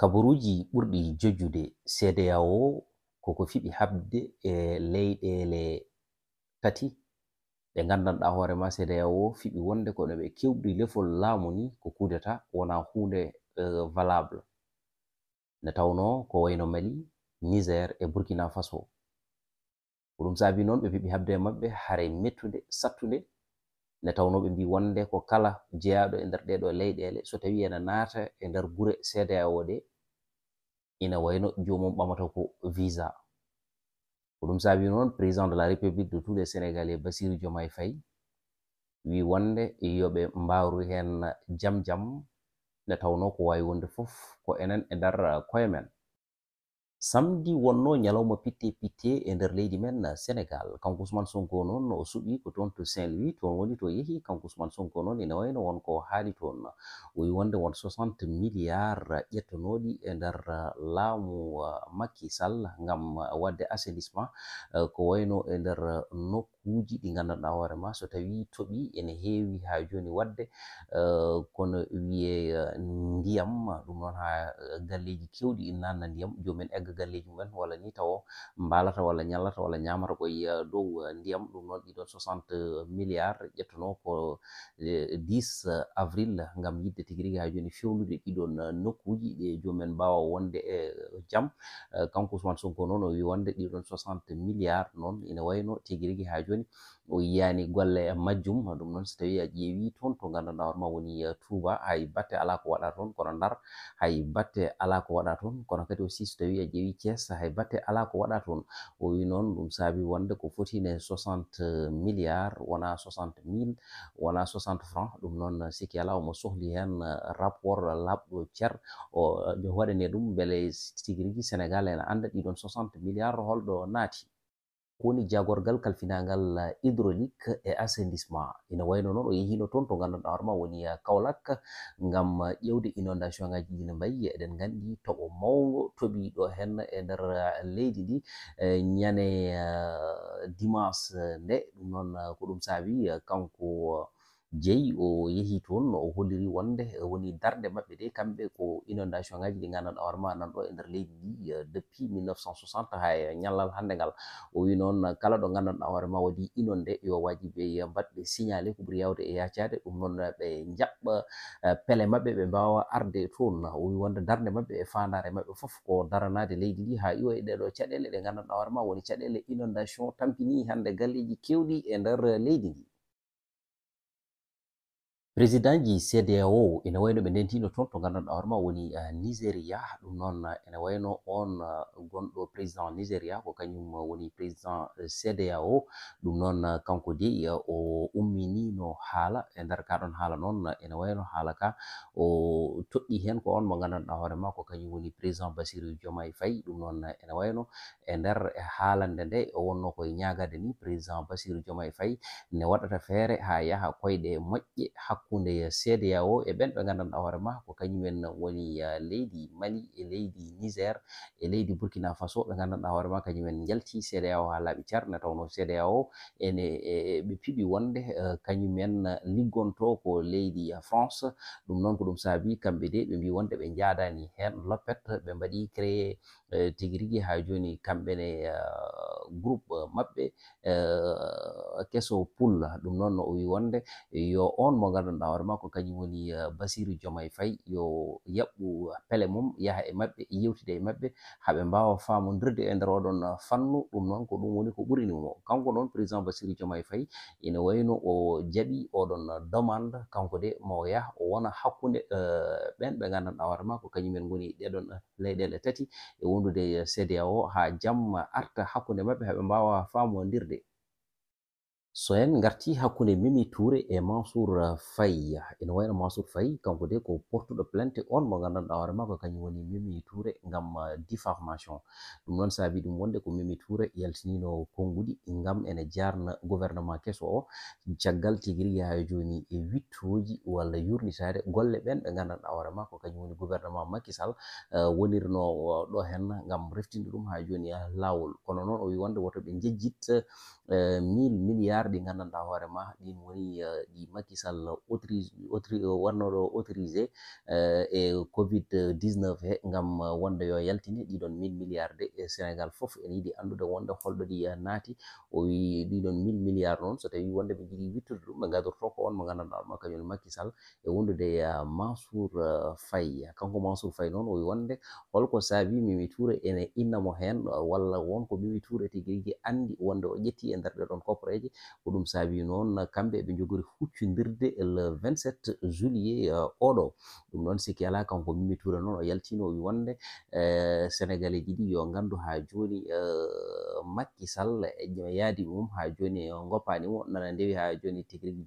kabaruji ɓurɗi jojjude cda o koko fiɓi habde e leyɗele tati ɓe gandanɗa hoorema cda o fiɓi wonde ko noɓe kewɗi lefol laamu ni ko kudata wona hunde uh, e, valable nde tawno ko wayno mali niger e burkina faso ko ɗum saabi noon ɓe fiɓi habde maɓɓe hare mettude sattude nde tawno ɓe mbi wonde ko kala jeyaɗo e nder ɗeɗo leyɗele so tawi ene naata e nder gure cda o ɗe ina wayno jomum ɓamata ko visa ko ɗum saabi noon président de la république de tous les sénégalais basiru jomay fay wi wonde yoɓe mbaru hen jam jam nde tawno ko wawi wonde foof ko enen e nder koye men samdi wonno ñalawma pitte pitte e nder leydi men sénégal kanko usman sonko noon o suɓi ko toon to saint louis toon woni to yehi kanko usman sonko noon ene wayno wonko haali toon woyi wonde won soixante milliard ƴettonooɗi e nder uh, laamu uh, makki sall ngam uh, wadde assainissement ko wayno e nder nokku kuuji ɗi ngandanɗa hoore ma so tawi toɓi ene heewi ha joni wadde eh, kono wiye eh, ndiyam ɗum noon ha eh, galleji kewɗi innanna ndiyam jomumen egga galleji mumen walla ni tawa mbalata walla ñallata walla ñamata koye dow ndiyam ɗum noon ɗiɗon soixante milliard ƴettono ko dix avril ngam yidde tigi rigui ha joni fewnude ɗiɗon nokkuji ɗe jomumen mbawa wonde e jaam kanko usman sonko noon o wi wonde ɗiɗon soixante milliard noon ene wayno tigi rigui ha joni joni o yiyani golle e majjum ɗum noon so tawi a ƴeewi toon to gandanɗa horema woni eh, touba hay batte ala ko waɗa toon kono ndar hay batte ala ko waɗa toon kono kadi aussi so tawi a ƴeewi ces hay batte ala ko waɗa toon o wi noon ɗum saabi wonde ko fotine 60 milliard wona 60 mille wona 60 franc ɗum noon siki ala omo sohli hen eh, rapport laɓɗo ceer o jo eh, waɗane ɗum beele tigui rigui sénégal ene anda ɗiɗon 60 milliard holɗo naati woni jagorgal kalfinagal eh, hydraulique e assainissement ina wayno noon o yehino toon to ngandanɗa hoorema woni eh, kawlak gam eh, ƴewde inondation ngaji ɗi ne mbayi eɗen gandi toɓo mawgo toɓi ɗo hen e nder leydi ndi ñane dimanche nde ɗum noon ko ɗum saabi kanko jeyi o yehi toon no o holliri wonde e woni darde maɓɓe de kamɓe ko inondation ngaji ɗi ngandan awarma nan ɗo e nder leydi ndi e depuis 1960 ha e ñallal hannde ngal o wi noon kala ɗo ngandan awarma waɗi inonde yo waji ɓe mbaɗɓe signalé ko ɓuri yawde e yaccade ɗum noon ɓe jaɓɓa peele maɓɓe ɓe mbawa arde toon o wi wonde darde maɓɓe e fandare maɓɓe foof ko daranade leydi ndi ha iwa e ɗeɗo caɗele ɗe ngandan awarma woni caɗele inondation tampini hannde galleji kewɗi e nder leydi ndi président ji cdao ene wayno ɓe ndentino toon to gandanɗa hoorema woni eh, nigéria ɗum noon ene wayno on eh, gonɗo président nigéria ko kañum woni président cdao ɗum noon eh, kanko de o umminino haala e nder kaɗon haala noon ene wayno haala ka o toɗɗi hen ko on mo gandanɗa hoorema ko kañum woni président basiru diomay fay ɗum noon ene wayno e nder haalande nde o wonno koye ñagade ni président basiru diomay fay ne waɗata feere ha yaaha koyɗe moƴƴe hakko hakkunde cdao e ɓen ɓe ngandan hoore ma ko kañumen woni leydi mali e leydi niger e leydi burkina faso ɓe ngandan hoore ma kañumen jalti cdao ha laaɓi car nde tawno cdao ene e, e, ɓe piɓi wonde e, kañumen liggonto ko leydi france ɗum noon ko ɗum saabi kamɓe de ɓe mbi wonde ɓe jaadani hen loppet ɓe mbaɗi créé tigui rigui ha joni kamɓene groupe eh, maɓɓe eh, keso pul ɗum noon no o wi wonde yo on mo ngandanɗa hoore makko kañum woni eh, basiru joma e fay yo yaɓɓu pele mum yaha e maɓɓe yewtide e maɓɓe haaɓe mbawa famodirde e nder oɗon fannu ɗum noon ko ɗum woni ko ɓurinimo kanko noon président basiru joma e fay ina wayno o jaaɓi oɗon demande kanko de mo yaha o wona hakkunde ɓen ɓe ngandanɗa hoore makko kañumen goni ɗeɗon leyɗele tati e wondude cdao ha jam arta hakkunde maɓɓe maɓɓe haɓe mbawa famodirde so en garti hakkunde mimi touré e mansour faye ene wayno mansour faye kanko de ko portuɗo plainte on mo gandanɗa hoore makko kañum woni mimi touré gam uh, diffamation ɗum noon saabi ɗum wonde ko mimi touré yaltinino konguɗi gam ene jarna gouvernement keso o caggal tiguirigui ha joni e wittoji walla yurnitare golle ɓen ɓe gandanɗa hoore makko kañum woni gouvernement makisal uh, wonirno uh, ɗo hen gam reftinde ɗum ha joni lawol kono noon o wi wonde woto ɓe jejjit mille milliard dar ɗi gandanɗa hoore ma ɗin woni eh, ɗi makisal wannoɗo autorisé eh, e covid 19 he gam eh, wonde yo yaltini ɗiɗon 1il milliard e sénégal foof ene yiɗi andude wonde holɗo ɗi naati o wi ɗiɗon 1il milliard noon so tawi wonde ɓe jiɗi wittude ɗum ɓe gadorto ko on mo gandanɗa ɗoma e kañum makisal e wondude mansour faye kanko mansour faye noon o wi wonde holko saabi mimi tuure ene innamo hen walla wonko mimi tuure tigui rigui andi wonde o ƴetti e nder ɗe ɗon coppareji ko ɗum saabi noon kamɓe ɓe jogori huccudirde le 27 juillet eh, oɗo ɗum noon siki ala kanko mimi tura noon o yaltino o wi wonde eh, sénégalais jiɗi yo ngandu ha joni eh, makki sall e yaadi mum ha joni e goppani mo nana ndewi ha joni tigirigui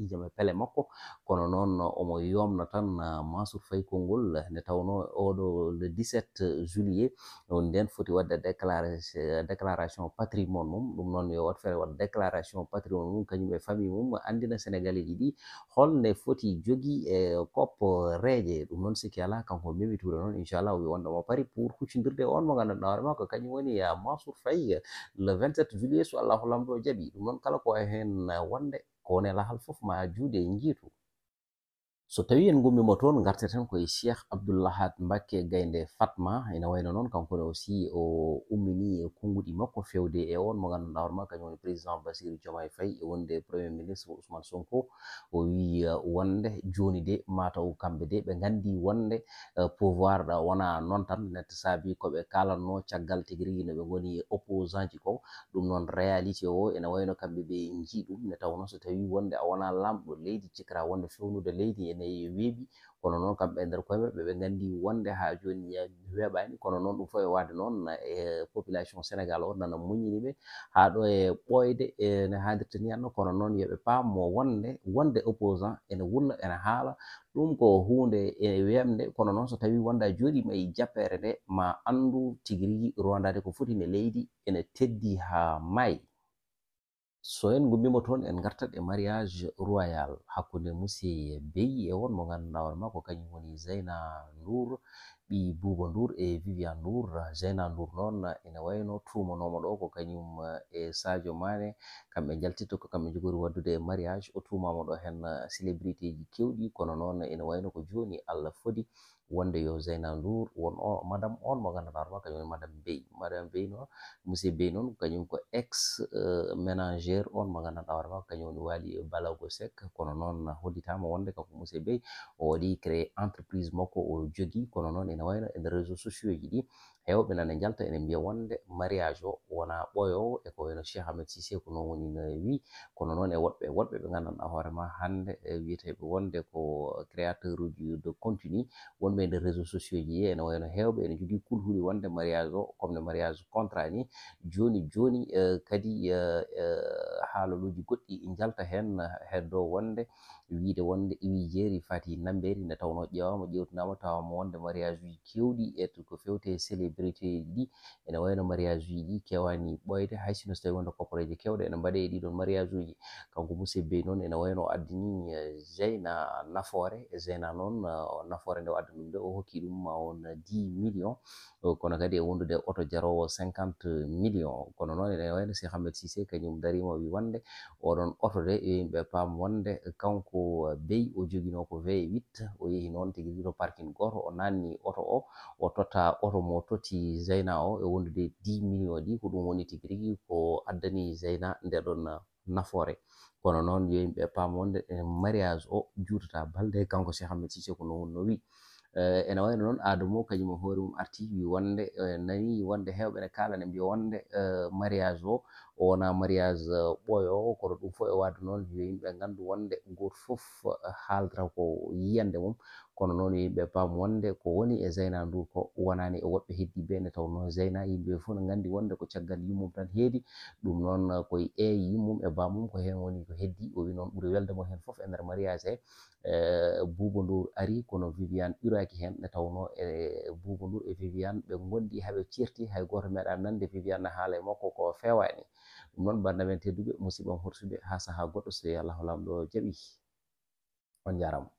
ijama pele makko kono noon omo yomna tan masour fay konngol nde tawno oɗo le 17 juillet ɗum nden foti wadde déclaration patrimoine mum ɗum noon yo wat feere wadde déclaration compatriot mum kañum e famille mum andina sénégalais ji ɗi holnde foti jogi e koppo reeje ɗum noon siki ala kanko memituure noon inchallah o wi wondemo pari pour huccondirde on mo ganduɗa hoore makko kañum woni euh, mansour fay le 27 juillet so allahu lamdo jaaɓi ɗum noon kala ko hen wonde kowone lahal foof ma juude jiitu so tawi en gummimo toon garteten koye cheikh abdoullahad mbakke gaynde fatma ina wayno noon kankone aussi o ummini e konnguɗi makko fewde e on mo ganduɗa hoore makko kañum woni président basiru diomay fay e wonde premier ministre ousmane sonko o wi uh, wonde joni de mataw kamɓe de ɓe gandi wonde uh, pouvoir wona noon tan net saabi koɓe kalanno caggal tigi rigui no ɓe goni opposant ji ko ɗum noon réalité o ena wayno kamɓe ɓe jii ɗum ne tawno so tawi wonde a wona lamɗo leydi cikira wonde fewnude leydi yanayi weɓi kono noon kamɓe e nder koye maɓɓe ɓe gandi wonde ha joni weɓani kono noon ɗum fo e wade noon e population sénégal o nana muñiniɓe ha ɗo e ɓoyde ene hadirta ni hanno kono noon yoɓe paammo wonde wonde opposant ene wulla ene haala ɗum ko hunde e wemde kono noon so tawi wonda joɗima e jappere nde ma andu tigui rigui rondade ko footi ne leydi ene teddi ha maayi so en gummima toon en gartat e mariage royal hakkunde musi beyi e won mo ganduɗa hoore ma ko kañum woni zeyna ndour ɓi buuba ndour e vivian ndour zeyna ndour noon ene wayno tumanoma ɗo ko kañum e sadio mane kamɓe jaltitto ko kamɓe jogori waddude e mariage o tumama ɗo hen célébrité ji kewɗi kono noon ene wayno ko joni allah fodi wonde yo zeina ndour won o madame on mo ganduɗa ɗoma kañum woni madame bey madame bey noon monsieur bey noon kañum ko ex euh, ménagére on mo ganduɗa ɗoma kañum woni waali balago sec kono noon hollitama wonde kanko monsieur bey o waɗi créé entreprise makko o jogui kono noon ene wayno e réseau sociaux ji ɗi hewɓe nane jalta ene mbiya wonde mariage o wona ɓoyowo e ko wayno cheikh ahmed sisé ko noon woni no wi kono noon e woɗɓe woɗɓe ɓe ganduɗa hoorema hande wiyeteɓe wonde ko créateur uji de contenu won wonɓe nder réseau sociau ji ene wayno hewɓe ene jogui kulhuli wonde mariage o comme no mariage contrat ni joni joni eh, kadi eh, eh, haalaluji goɗɗi jalta hen heddo wonde wiide wonde iwijeeri fati namberi nde tawno ƴewamo ƴewtunama tawamo wonde mariage uji kewɗi e ko fewte célébrité ɗi ene wayno mariage uji ɗi kewani ɓoyde haysino so tawi wonde copareji kewɗe ene mbaɗe e ɗiɗon mariage uji kanko musibbe noon ene wayno o addani geyna e nafoore geyna e noon e nafoore nde o addani ɗum nde o hokki ɗum on dix million kono kadi e wondude auto jarowo cinquante million kono noon ene wayno sihamed sisé kañum darima wi wonde oɗon auto de yo yimɓe paam wonde kanko ko bey o jogino ko v8 e o yehi noon tigi rigi to parkin goto o nanni oto o o totta oto mo toti zeyna o e wondude d million ɗi ko ɗum woni tigi rigi ko addani zeyna nde ɗon nafoore kono noon yo yimɓe pamonde e mariage o jutata balde kanko cheikh ahmed sise ko no wonno wi Eh, ene wayno noon adamo kañum e hoore mum arti wi wonde eh, nani wonde hewɓe ne kaala ne mbiya wonde eh, mariage o owona mariage ɓoyowo kono ɗum fof e wadde noon yo yimɓe gandu wonde goto foof haaldata ko yiyande mum kono noon yimɓe pam wonde ko woni e zeyna ndu ko wonani e woɓɓe heddi ɓe nde tawno zeyna yimɓe fo ne gandi wonde ko caggal yimmum tan heedi ɗum noon koye e yimmum e bamum ko hen woni ko heddi o wi noon ɓuuri weldemo hen foof e nder mariage e bubo ndur ari kono vivian ɓiraki hen nde tawno e bubo ndur e vivian ɓe gondi haaɓe certi hay goto meeɗa nande vivian ne haala e makko ko fewani ɗum noon bandamen tedduɓe musibam horsuɓe ha saaha goɗɗo so tawi allah holam ɗo jaaɓi on jarama